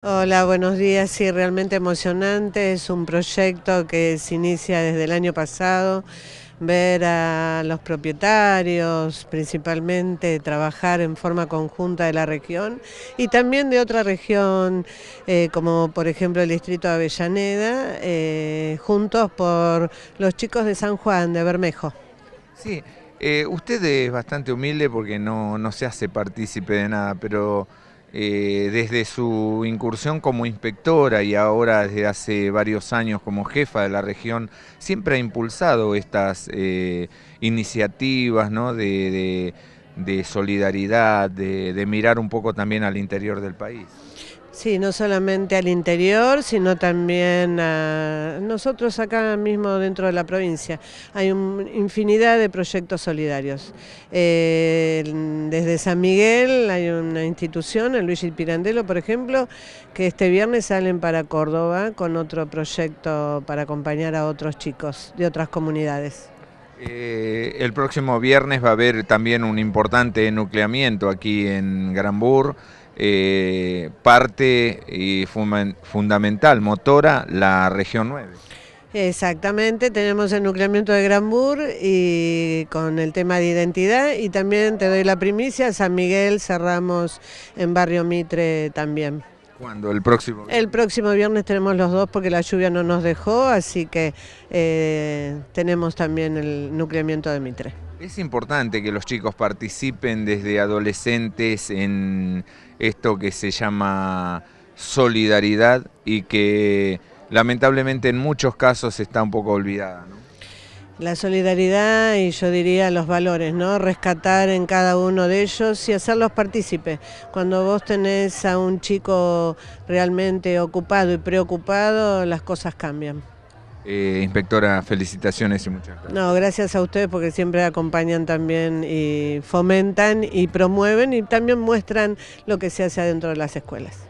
Hola, buenos días. Sí, realmente emocionante. Es un proyecto que se inicia desde el año pasado. Ver a los propietarios, principalmente trabajar en forma conjunta de la región y también de otra región, eh, como por ejemplo el distrito de Avellaneda, eh, juntos por los chicos de San Juan, de Bermejo. Sí, eh, usted es bastante humilde porque no se hace partícipe de nada, pero... Eh, desde su incursión como inspectora y ahora desde hace varios años como jefa de la región, siempre ha impulsado estas eh, iniciativas de, solidaridad, de, mirar un poco también al interior del país. Sí, no solamente al interior, sino también a nosotros acá mismo dentro de la provincia. Hay un, infinidad de proyectos solidarios. Eh, desde San Miguel hay una institución, el Luigi Pirandello, por ejemplo, que este viernes salen para Córdoba con otro proyecto para acompañar a otros chicos de otras comunidades. Eh, el próximo viernes va a haber también un importante nucleamiento aquí en Granbur. Eh, parte y fundamental, motora, la región 9. Exactamente, tenemos el nucleamiento de Granbur y con el tema de identidad y también te doy la primicia, San Miguel cerramos en Barrio Mitre también. ¿Cuándo? ¿El próximo El próximo viernes tenemos los dos porque la lluvia no nos dejó, así que eh, tenemos también el nucleamiento de Mitre. Es importante que los chicos participen desde adolescentes en esto que se llama solidaridad y que lamentablemente en muchos casos está un poco olvidada. ¿no? La solidaridad y yo diría los valores, ¿no? Rescatar en cada uno de ellos y hacerlos partícipes. Cuando vos tenés a un chico realmente ocupado y preocupado, las cosas cambian. Eh, inspectora, felicitaciones y muchas gracias. No, gracias a ustedes porque siempre acompañan también y fomentan y promueven y también muestran lo que se hace adentro de las escuelas.